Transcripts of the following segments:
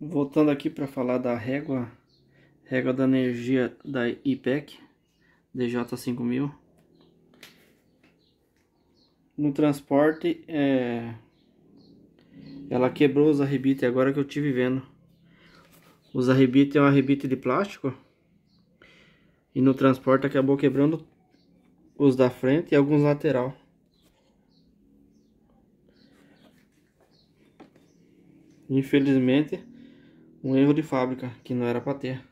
Voltando aqui para falar da régua, régua da energia da IPEC DJ5000. No transporte, é... ela quebrou os arrebites, agora que eu tive vendo. Os arrebites é um arrebite de plástico. E no transporte acabou quebrando os da frente e alguns lateral. Infelizmente, um erro de fábrica que não era para ter.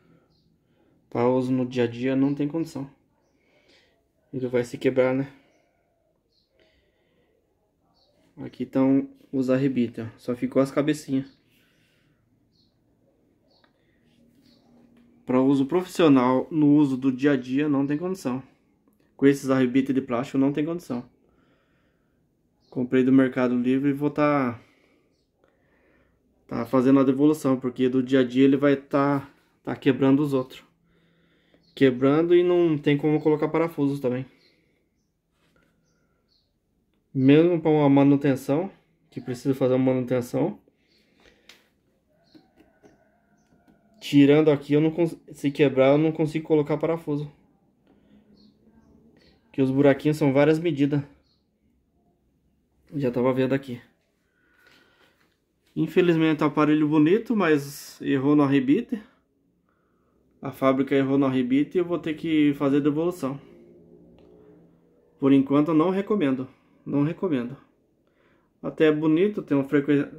Para uso no dia a dia não tem condição. Ele vai se quebrar, né? Aqui estão os arrebita só ficou as cabecinhas. Para uso profissional, no uso do dia a dia, não tem condição. Com esses arrebita de plástico, não tem condição. Comprei do Mercado Livre e vou estar... Tá fazendo a devolução, porque do dia a dia ele vai estar tá, tá quebrando os outros. Quebrando e não tem como colocar parafusos também. Mesmo para uma manutenção, que precisa fazer uma manutenção. Tirando aqui, eu não se quebrar, eu não consigo colocar parafuso. Que os buraquinhos são várias medidas. Já tava vendo aqui. Infelizmente é aparelho bonito, mas errou no arrebite. A fábrica errou no arrebite e eu vou ter que fazer devolução. Por enquanto não recomendo, não recomendo. Até é bonito, tem frequência...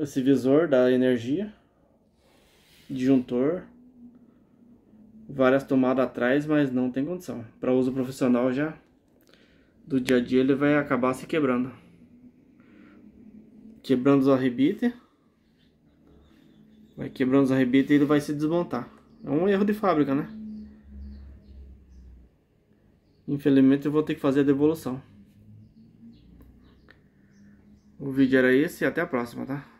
esse visor da energia, disjuntor, várias tomadas atrás, mas não tem condição. Para uso profissional já, do dia a dia ele vai acabar se quebrando quebrando os arrebites. Vai quebrando os arrebites e ele vai se desmontar. É um erro de fábrica, né? Infelizmente eu vou ter que fazer a devolução. O vídeo era esse e até a próxima, tá?